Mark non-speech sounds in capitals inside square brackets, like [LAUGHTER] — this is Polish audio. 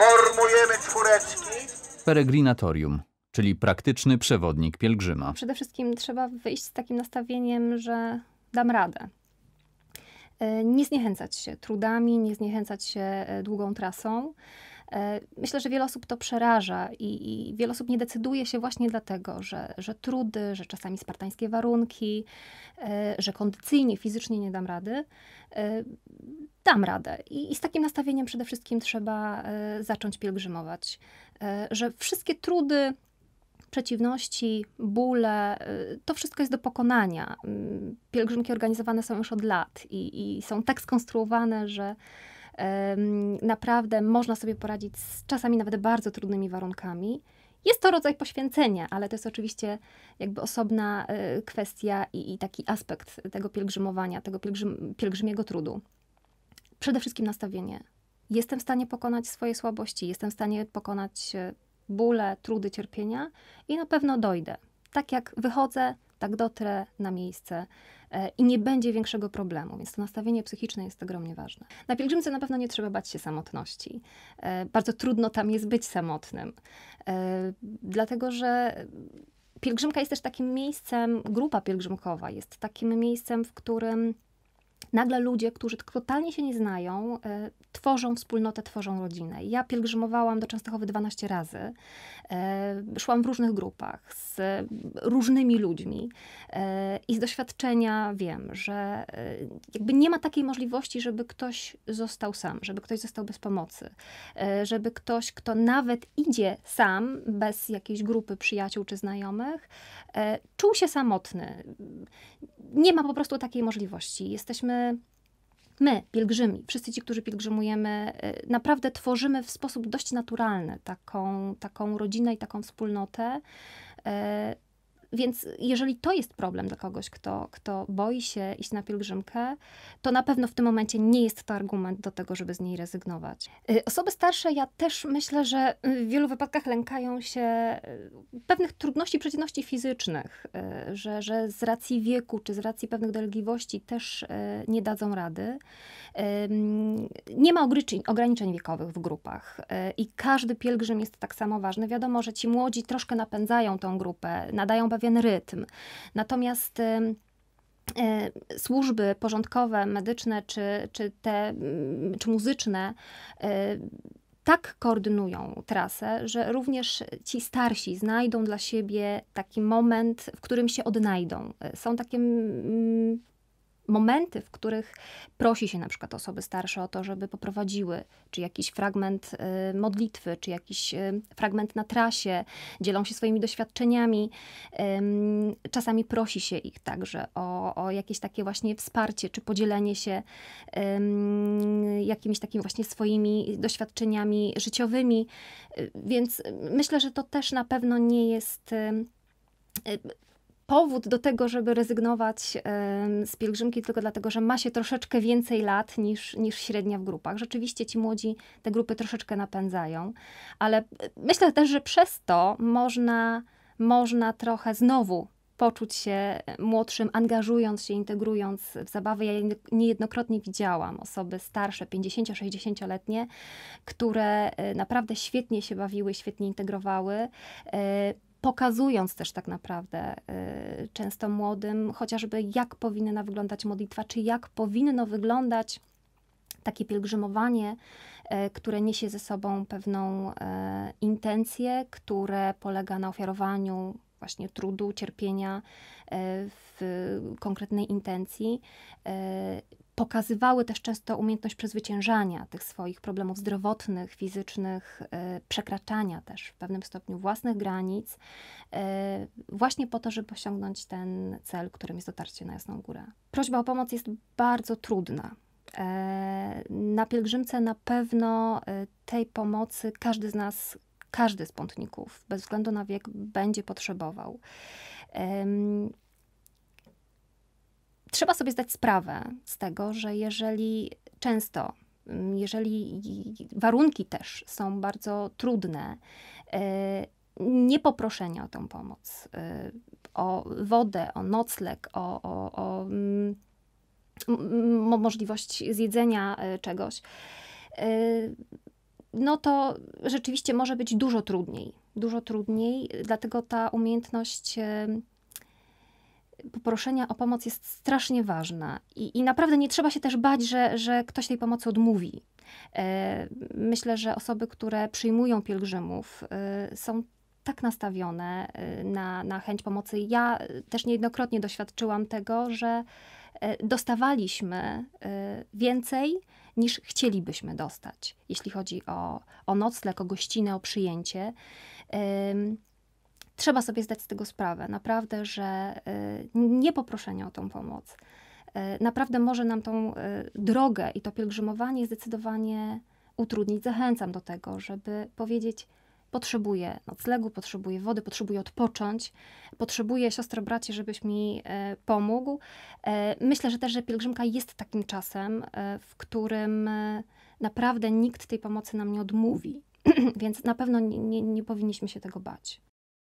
Formujemy czwóreczki. Peregrinatorium, czyli praktyczny przewodnik pielgrzyma. Przede wszystkim trzeba wyjść z takim nastawieniem, że dam radę. E, nie zniechęcać się trudami, nie zniechęcać się e, długą trasą. Myślę, że wiele osób to przeraża i, i wiele osób nie decyduje się właśnie dlatego, że, że trudy, że czasami spartańskie warunki, e, że kondycyjnie, fizycznie nie dam rady. E, dam radę. I, i z takim nastawieniem przede wszystkim trzeba e, zacząć pielgrzymować, że wszystkie trudy, przeciwności, bóle, to wszystko jest do pokonania. Mm, pielgrzymki organizowane są już od lat i, i, są tak skonstruowane, że Naprawdę można sobie poradzić z czasami nawet bardzo trudnymi warunkami. Jest to rodzaj poświęcenia, ale to jest oczywiście jakby osobna e, kwestia i, i taki aspekt tego pielgrzymowania, tego pielgrzym, pielgrzymiego trudu. Przede wszystkim nastawienie. Jestem w stanie pokonać swoje słabości, jestem w stanie pokonać e, bóle, trudy, cierpienia i na pewno dojdę. Tak jak wychodzę, tak dotrę na miejsce e, i nie będzie większego problemu, więc to nastawienie psychiczne jest ogromnie ważne. Na pielgrzymce na pewno nie trzeba bać się samotności. E, bardzo trudno tam jest być samotnym, e, dlatego że pielgrzymka jest też takim miejscem, grupa pielgrzymkowa jest takim miejscem, w którym nagle ludzie, którzy totalnie się nie znają, e, tworzą wspólnotę, tworzą rodzinę. Ja pielgrzymowałam do Częstochowy 12 razy. E, szłam w różnych grupach z różnymi ludźmi e, i z doświadczenia wiem, że jakby nie ma takiej możliwości, żeby ktoś został sam, żeby ktoś został bez pomocy, żeby ktoś, kto nawet idzie sam, bez jakiejś grupy przyjaciół czy znajomych, czuł się samotny nie ma po prostu takiej możliwości. Jesteśmy my, pielgrzymi, wszyscy ci, którzy pielgrzymujemy, y, naprawdę tworzymy w sposób dość naturalny taką, taką rodzinę i taką wspólnotę. Y, więc jeżeli to jest problem dla kogoś, kto, kto boi się iść na pielgrzymkę, to na pewno w tym momencie nie jest to argument do tego, żeby z niej rezygnować. Y, osoby starsze, ja też myślę, że w wielu wypadkach lękają się y, pewnych trudności, przeciwności fizycznych, y, że, że z racji wieku czy z racji pewnych dolegliwości też nie dadzą rady. Nie ma ograniczeń wiekowych w grupach i każdy pielgrzym jest tak samo ważny. Wiadomo, że ci młodzi troszkę napędzają tą grupę, nadają pewne pewien rytm. Natomiast y, y, służby porządkowe, medyczne czy, czy, te, mm, czy muzyczne y, tak koordynują trasę, że również ci starsi znajdą dla siebie taki moment, w którym się odnajdą. Są takie mm, momenty, w których prosi się na przykład osoby starsze o to, żeby poprowadziły, czy jakiś fragment y, modlitwy, czy jakiś y, fragment na trasie, dzielą się swoimi doświadczeniami. Czasami prosi się ich także o, o jakieś takie właśnie wsparcie, czy podzielenie się jakimiś takimi właśnie swoimi doświadczeniami życiowymi. Y, więc myślę, że to też na pewno nie jest powód do tego, żeby rezygnować z pielgrzymki tylko dlatego, że ma się troszeczkę więcej lat niż, niż średnia w grupach. Rzeczywiście ci młodzi te grupy troszeczkę napędzają, ale e, myślę też, że przez to można, można trochę znowu poczuć się e, młodszym, angażując się, integrując w zabawy. Ja niejednokrotnie widziałam osoby starsze, 50-60-letnie, które e, naprawdę świetnie się bawiły, świetnie integrowały pokazując też tak naprawdę y, często młodym chociażby jak powinna wyglądać modlitwa, czy jak powinno wyglądać takie pielgrzymowanie, y, które niesie ze sobą pewną y, intencję, które polega na ofiarowaniu właśnie trudu, cierpienia w konkretnej intencji, pokazywały też często umiejętność przezwyciężania tych swoich problemów zdrowotnych, fizycznych, e, przekraczania też w pewnym stopniu własnych granic, e, właśnie po to, żeby osiągnąć ten cel, którym jest dotarcie na Jasną Górę. Prośba o pomoc jest bardzo trudna. E, na pielgrzymce na pewno tej pomocy każdy z nas, każdy z pątników, bez względu na wiek, będzie potrzebował trzeba sobie zdać sprawę z tego, że jeżeli często mm, jeżeli warunki też są bardzo trudne, y, nie poproszenie o tą pomoc, y, o wodę, o nocleg, o, o, o mm, mm, możliwość zjedzenia y, czegoś, no to rzeczywiście może być dużo trudniej. Dużo trudniej, dlatego ta umiejętność poproszenia o pomoc jest strasznie ważna i, i naprawdę nie trzeba się też bać, że, że ktoś tej pomocy odmówi. E, myślę, że osoby, które przyjmują pielgrzymów, e, są tak nastawione e, na, na chęć pomocy. Ja też niejednokrotnie doświadczyłam tego, że dostawaliśmy więcej niż chcielibyśmy dostać, jeśli chodzi o, o nocleg, o gościnę, o przyjęcie trzeba sobie zdać z tego sprawę, naprawdę, że y, nie poproszenie o tą pomoc y, naprawdę może nam tą y, drogę i to pielgrzymowanie zdecydowanie utrudnić. Zachęcam do tego, żeby powiedzieć: Potrzebuję noclegu, potrzebuję wody, potrzebuję odpocząć, potrzebuję siostro, bracie, żebyś mi pomógł. Myślę, że też, że pielgrzymka jest takim czasem, w którym naprawdę nikt tej pomocy nam nie odmówi. [CLEARS THROAT] Więc na pewno nie, nie, nie powinniśmy się tego bać.